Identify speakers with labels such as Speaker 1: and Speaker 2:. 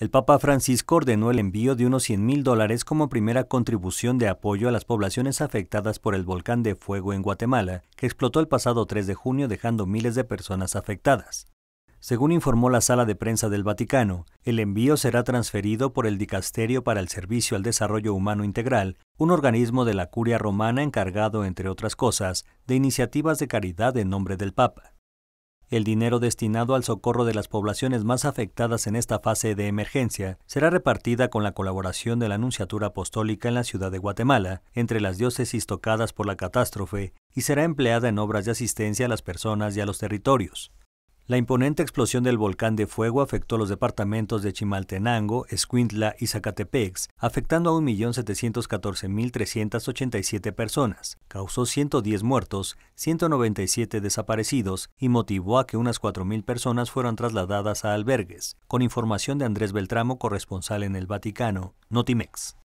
Speaker 1: El Papa Francisco ordenó el envío de unos 100 mil dólares como primera contribución de apoyo a las poblaciones afectadas por el volcán de fuego en Guatemala, que explotó el pasado 3 de junio dejando miles de personas afectadas. Según informó la sala de prensa del Vaticano, el envío será transferido por el Dicasterio para el Servicio al Desarrollo Humano Integral, un organismo de la Curia Romana encargado, entre otras cosas, de iniciativas de caridad en nombre del Papa. El dinero destinado al socorro de las poblaciones más afectadas en esta fase de emergencia será repartida con la colaboración de la Anunciatura Apostólica en la ciudad de Guatemala, entre las diócesis tocadas por la catástrofe, y será empleada en obras de asistencia a las personas y a los territorios. La imponente explosión del volcán de fuego afectó los departamentos de Chimaltenango, Escuintla y Zacatepec, afectando a 1.714.387 personas. Causó 110 muertos, 197 desaparecidos y motivó a que unas 4.000 personas fueran trasladadas a albergues, con información de Andrés Beltramo, corresponsal en el Vaticano, Notimex.